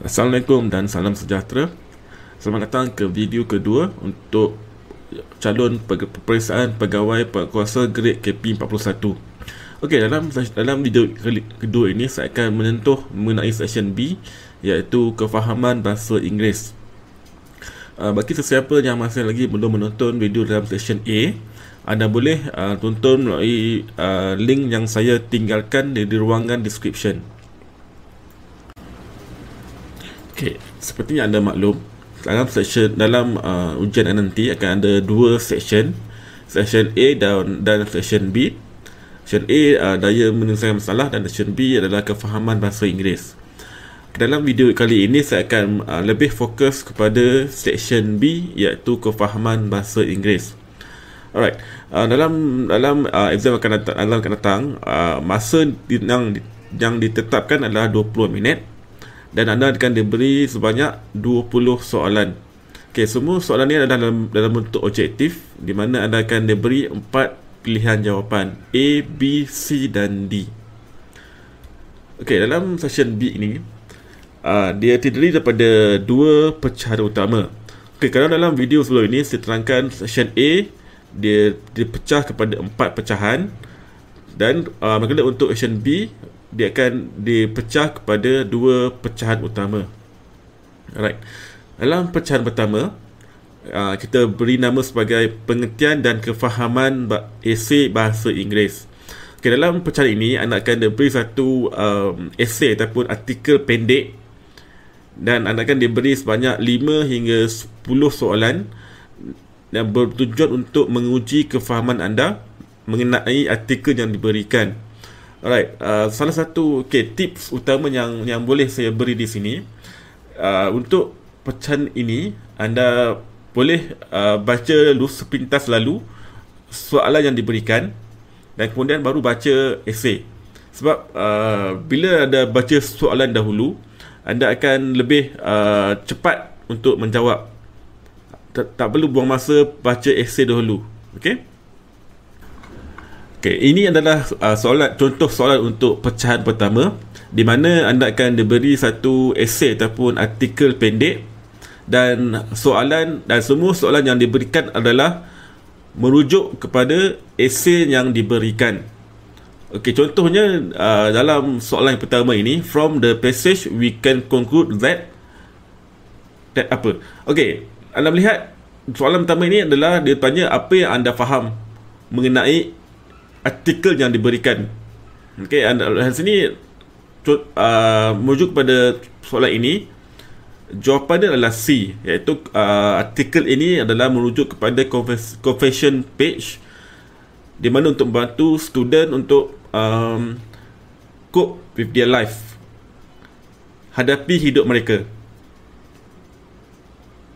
Assalamualaikum dan salam sejahtera Selamat datang ke video kedua untuk calon peperiksaan pegawai perkuasa grade KP41 Okey, dalam dalam video kedua ini saya akan menyentuh mengenai section B iaitu kefahaman bahasa Inggeris uh, Bagi sesiapa yang masih lagi belum menonton video dalam section A anda boleh uh, tonton melalui uh, link yang saya tinggalkan di ruangan description Okey, seperti yang anda maklum, dalam section dalam uh, ujian NNT akan ada dua section, section A dan dan section B. Section A uh, daya menyelesaikan masalah dan section B adalah kefahaman bahasa Inggeris. Dalam video kali ini saya akan uh, lebih fokus kepada section B iaitu kefahaman bahasa Inggeris. Alright, uh, dalam dalam uh, exam akan datang, akan datang uh, masa yang yang ditetapkan adalah 20 minit dan anda akan diberi sebanyak 20 soalan. Okay, semua soalan ni adalah dalam dalam bentuk objektif di mana anda akan diberi 4 pilihan jawapan A, B, C dan D. Okay, dalam session B ini uh, ah, dia terdiri daripada dua percara utama. Okay, kalau dalam video sebelum ini saya terangkan session A dia dipecah kepada empat pecahan dan uh, ah, maknanya untuk session B dia akan dipecah kepada dua pecahan utama. Alright. Dalam pecahan pertama, uh, kita beri nama sebagai pengertian dan kefahaman esei bahasa Inggeris. Okay, dalam pecahan ini, anda akan diberi satu um, esei ataupun artikel pendek dan anda akan diberi sebanyak 5 hingga 10 soalan yang bertujuan untuk menguji kefahaman anda mengenai artikel yang diberikan. Alright, uh, salah satu okay, tips utama yang yang boleh saya beri di sini uh, untuk pecahan ini anda boleh uh, baca lu sepintas lalu soalan yang diberikan dan kemudian baru baca esei. Sebab uh, bila anda baca soalan dahulu, anda akan lebih uh, cepat untuk menjawab. Tak, tak perlu buang masa baca esei dahulu. Okay? Okay, ini adalah uh, solat contoh solat untuk pecahan pertama di mana anda akan diberi satu esei ataupun artikel pendek dan soalan dan semua soalan yang diberikan adalah merujuk kepada esei yang diberikan. Okay, contohnya uh, dalam soalan yang pertama ini from the passage we can conclude that that apa? Okay, anda melihat soalan pertama ini adalah dia tanya apa yang anda faham mengenai artikel yang diberikan. Okey, and uh, hal sini uh, merujuk kepada soalan ini jawapannya adalah C iaitu uh, artikel ini adalah merujuk kepada confession page di mana untuk membantu student untuk um, cope with their life hadapi hidup mereka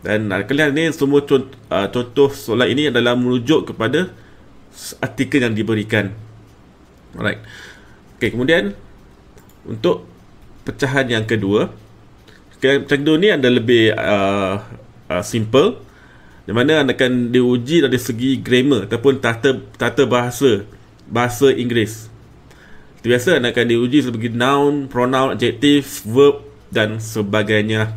dan uh, kalian ini semua contoh, uh, contoh soalan ini adalah merujuk kepada artikel yang diberikan. Alright. Okay, kemudian untuk pecahan yang kedua, okay, pecahan kedua ni ada lebih uh, uh, simple di mana anda akan diuji dari segi grammar ataupun tata tata bahasa bahasa Inggeris. Biasa anda akan diuji sebagai noun, pronoun, adjective, verb dan sebagainya.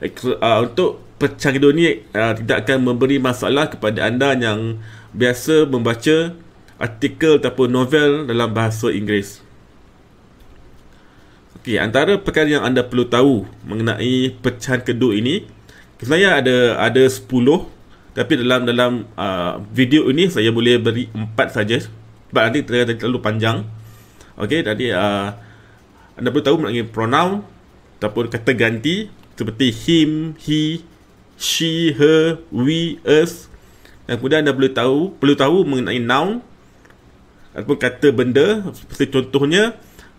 Uh, untuk pecahan kedua ni uh, tidak akan memberi masalah kepada anda yang biasa membaca artikel ataupun novel dalam bahasa Inggeris. Okey, antara perkara yang anda perlu tahu mengenai pecahan kedua ini, sebenarnya ada ada 10 tapi dalam dalam uh, video ini saya boleh beri 4 saja sebab nanti ter- terlalu panjang. Okey, tadi uh, anda perlu tahu mengenai pronoun ataupun kata ganti seperti him, he, she, her, we, us, dan kemudian anda perlu tahu perlu tahu mengenai noun ataupun kata benda seperti contohnya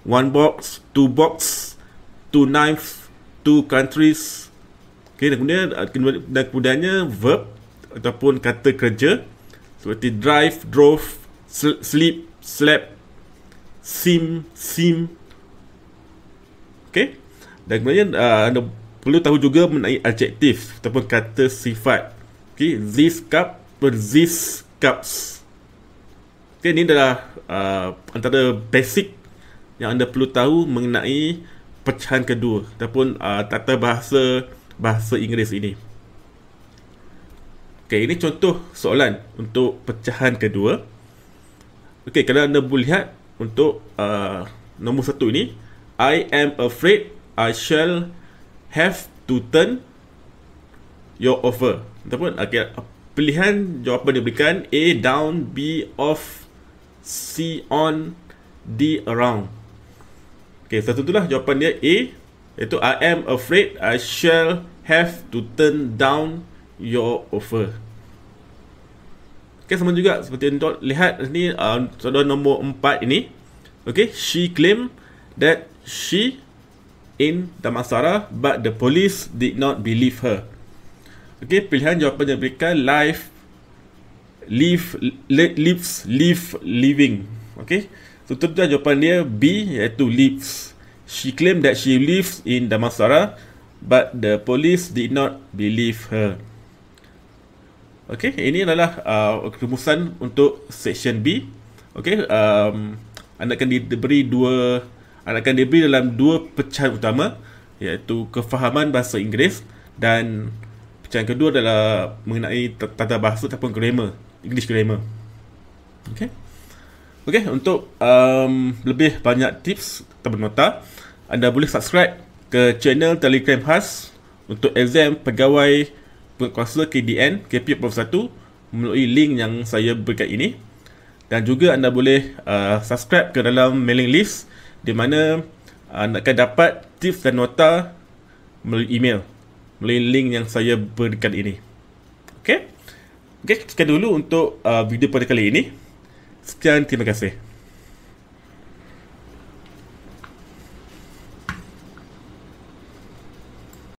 one box, two box, two knife, two countries. Okey, dan kemudian eh, dan kemudiannya verb ataupun kata kerja seperti drive, drove, sleep, slept, seem, seem. Okey. Dan kemudian uh, anda perlu tahu juga mengenai adjektif ataupun kata sifat. Okey, this cup Persis Cups. Okay, ini adalah uh, antara basic yang anda perlu tahu mengenai pecahan kedua ataupun uh, tata bahasa bahasa Inggeris ini. Okay, ini contoh soalan untuk pecahan kedua. Okay, kalau anda boleh lihat untuk uh, nombor satu ini, I am afraid I shall have to turn your offer. Ataupun, okay, pilihan jawapan dia berikan A down B off C on D around Okay, satu itulah jawapan dia A Iaitu I am afraid I shall have to turn down your offer Okay, sama juga seperti yang tuan lihat ni uh, Soalan nombor empat ini Okay, she claim that she in Damansara But the police did not believe her Okay, pilihan jawapan yang diberikan life live le, lives live living. Okay, So tentulah jawapan dia B iaitu lives. She claimed that she lives in Damansara but the police did not believe her. Okay, ini adalah uh, rumusan untuk section B. Okay, um, anda akan diberi dua anda akan diberi dalam dua pecahan utama iaitu kefahaman bahasa Inggeris dan yang kedua adalah mengenai tata bahasa ataupun grammar, English grammar. Okay. Okay, untuk um, lebih banyak tips ataupun nota, anda boleh subscribe ke channel Telegram khas untuk exam pegawai pengkuasa KDN KP 21 melalui link yang saya berikan ini. Dan juga anda boleh uh, subscribe ke dalam mailing list di mana uh, anda akan dapat tips dan nota melalui email melalui link yang saya berikan ini. Okey? Okey, sekian dulu untuk uh, video pada kali ini. Sekian, terima kasih.